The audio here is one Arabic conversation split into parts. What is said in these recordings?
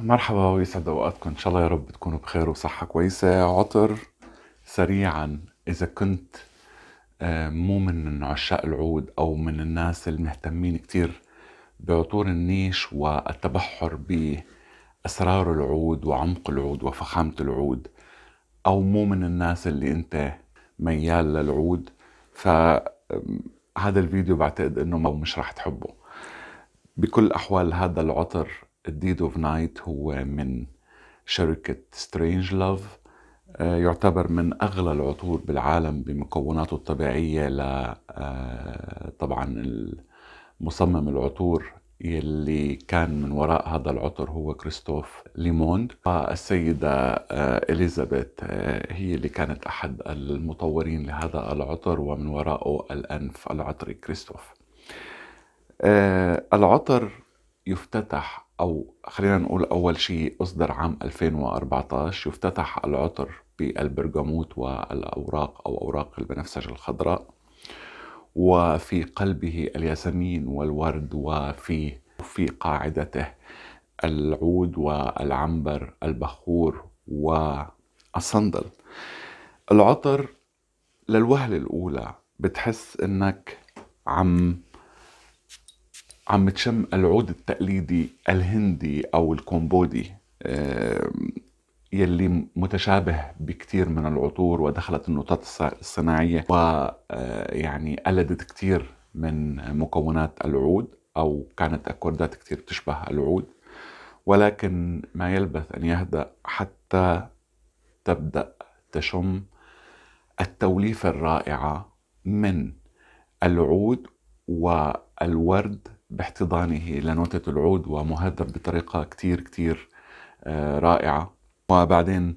مرحبا ويسعد اوقاتكم ان شاء الله يا رب تكونوا بخير وصحه كويسه عطر سريعا اذا كنت آه، مو من عشاق العود او من الناس المهتمين كتير بعطور النيش والتبحر باسرار العود وعمق العود وفخامه العود او مو من الناس اللي انت ميال للعود فهذا الفيديو بعتقد انه مش راح تحبه بكل احوال هذا العطر ديد اوف نايت هو من شركة سترينج لاف آه، يعتبر من أغلى العطور بالعالم بمكوناته الطبيعية ل آه، طبعا مصمم العطور يلي كان من وراء هذا العطر هو كريستوف ليموند السيدة آه، إليزابيث هي اللي كانت أحد المطورين لهذا العطر ومن وراءه الأنف العطري كريستوف العطر يفتتح أو خلينا نقول أول شيء أصدر عام 2014 يفتتح العطر بالبرجموت والأوراق أو أوراق البنفسج الخضراء وفي قلبه الياسمين والورد وفي في قاعدته العود والعنبر البخور والصندل العطر للوهلة الأولى بتحس إنك عم عم تشم العود التقليدي الهندي أو الكمبودي يلي متشابه بكثير من العطور ودخلت النوتات الصناعية ويعني آه، قلدت كثير من مكونات العود أو كانت أكوردات كثير تشبه العود ولكن ما يلبث أن يهدأ حتى تبدأ تشم التوليفة الرائعة من العود والورد باحتضانه لنوتة العود ومهذب بطريقة كتير كتير آه، رائعة وبعدين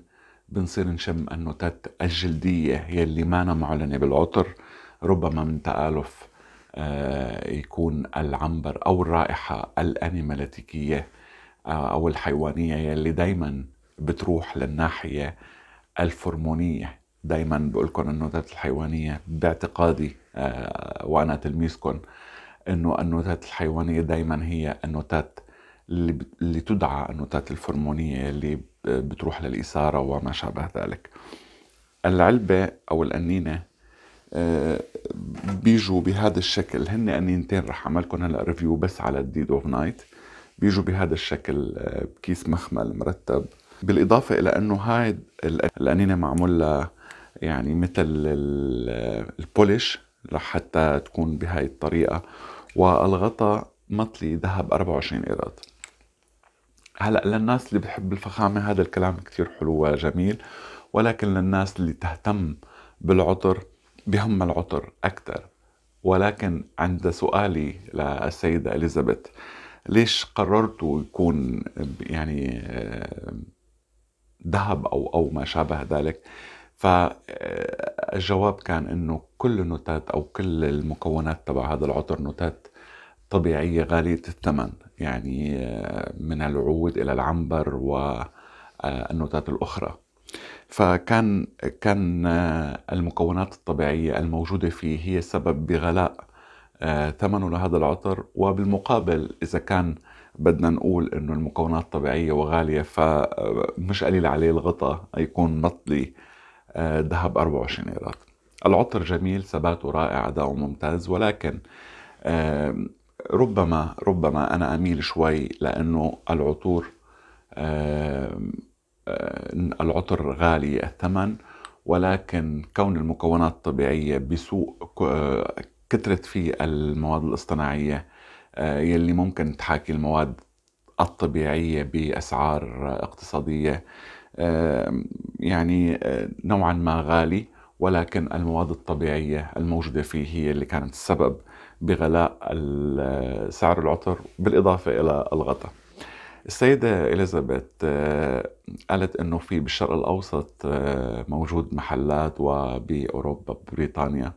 بنصير نشم النوتات الجلدية يلي مانا معلنة بالعطر ربما من تآلف آه، يكون العنبر أو الرائحة الأنيمالاتيكية آه، أو الحيوانية يلي دايما بتروح للناحية الفرمونية دايما بقولكم النوتات الحيوانية باعتقادي وأنا تلميذكم انه النوتات الحيوانيه دائما هي النوتات اللي, اللي تدعى النوتات الفرمونيه اللي بتروح للاثاره وما شابه ذلك العلبه او القنينه آه، بيجوا بهذا الشكل هن قنينتين رح اعملكم هلا ريفيو بس على الديد اوف نايت بيجوا بهذا الشكل آه، بكيس مخمل مرتب بالاضافه الى انه هاي القنينه معموله يعني مثل البولش لحتى تكون بهاي الطريقة والغطا مطلي ذهب 24 قيراط هلا للناس اللي بتحب الفخامة هذا الكلام كثير حلو وجميل ولكن للناس اللي تهتم بالعطر بهم العطر أكثر ولكن عند سؤالي للسيدة إليزابيث ليش قررتوا يكون يعني آه، ذهب أو أو ما شابه ذلك فالجواب كان انه كل النوتات او كل المكونات تبع هذا العطر نوتات طبيعية غالية الثمن يعني آه، من العود إلى العنبر والنوتات آه، الأخرى فكان كان آه، المكونات الطبيعية الموجودة فيه هي سبب بغلاء ثمنه لهذا العطر وبالمقابل إذا كان بدنا نقول انه المكونات طبيعية وغالية فمش قليل عليه الغطاء يكون مطلي ذهب 24 إيرات العطر جميل ثباته رائع اداءه ممتاز ولكن ربما ربما أنا أميل شوي لأنه العطور آه، العطر غالي الثمن ولكن كون المكونات الطبيعية بسوق كثرت فيه المواد الاصطناعية آه، يلي ممكن تحاكي المواد الطبيعية بأسعار اقتصادية يعني آه، نوعا ما غالي ولكن المواد الطبيعية الموجودة فيه هي اللي كانت السبب بغلاء آه، سعر العطر بالإضافة إلى الغطاء السيدة إليزابيث آه، قالت أنه في بالشرق الأوسط موجود محلات وبأوروبا بريطانيا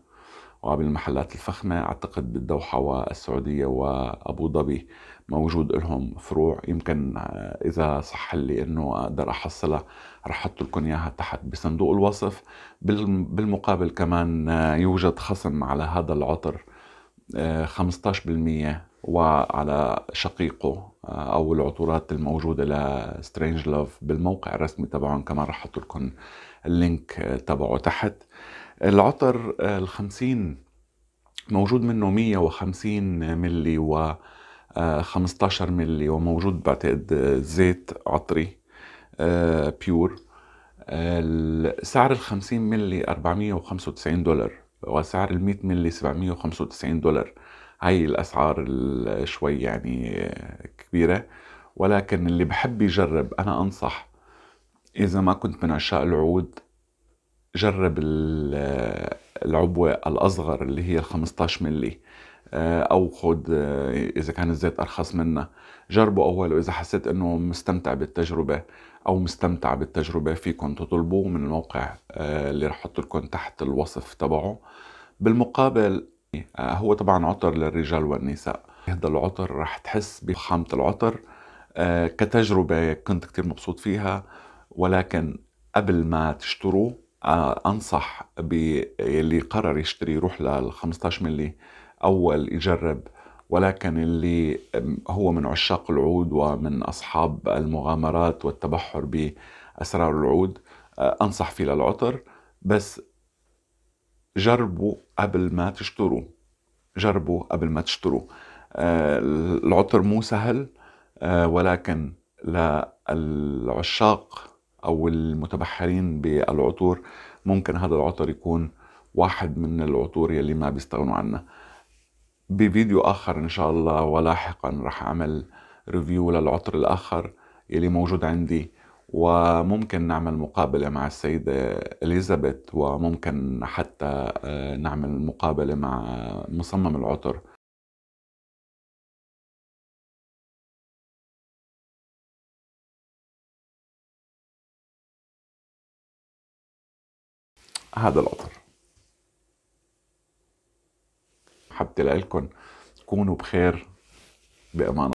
وبالمحلات الفخمة أعتقد بالدوحة والسعودية وأبو ظبي موجود لهم فروع يمكن آه، اذا صح لي انه اقدر احصلها رح احط لكم اياها تحت بصندوق الوصف بالمقابل كمان آه، يوجد خصم على هذا العطر 15% آه، وعلى شقيقه او العطورات الموجوده لسترينج لوف بالموقع الرسمي تبعهم كمان رح احط لكم اللينك تبعه تحت العطر ال 50 موجود منه 150 ملي و 15 آه، ملي وموجود بعتقد آه، زيت عطري بيور آه، سعر ال 50 ملي 495 دولار وسعر ال 100 ملي 795 دولار هاي الاسعار شوي يعني كبيره ولكن اللي بحب يجرب انا انصح اذا ما كنت من عشاق العود جرب العبوه الاصغر اللي هي ال 15 ملي آه، او خد آه، اذا كان الزيت ارخص منه جربوا اول واذا حسيت انه مستمتع بالتجربه او مستمتع بالتجربه فيكم تطلبوه من الموقع آه، اللي رح احط لكم تحت الوصف تبعه بالمقابل هو طبعا عطر للرجال والنساء هذا العطر رح تحس بفخامه العطر كتجربه كنت كتير مبسوط فيها ولكن قبل ما تشتروه انصح باللي قرر يشتري يروح لل 15 ملي أول يجرب ولكن اللي هو من عشاق العود ومن أصحاب المغامرات والتبحر بأسرار العود أه، أنصح فيه للعطر بس جربوا قبل ما تشتروا جربوا قبل ما تشتروا أه، العطر مو سهل أه، ولكن للعشاق أو المتبحرين بالعطور ممكن هذا العطر يكون واحد من العطور يلي ما بيستغنوا عنها بفيديو آخر إن شاء الله ولاحقا رح أعمل ريفيو للعطر الآخر اللي موجود عندي وممكن نعمل مقابلة مع السيدة إليزابيث وممكن حتى آه، نعمل مقابلة مع مصمم العطر هذا العطر حبت لكم كونوا بخير بأمان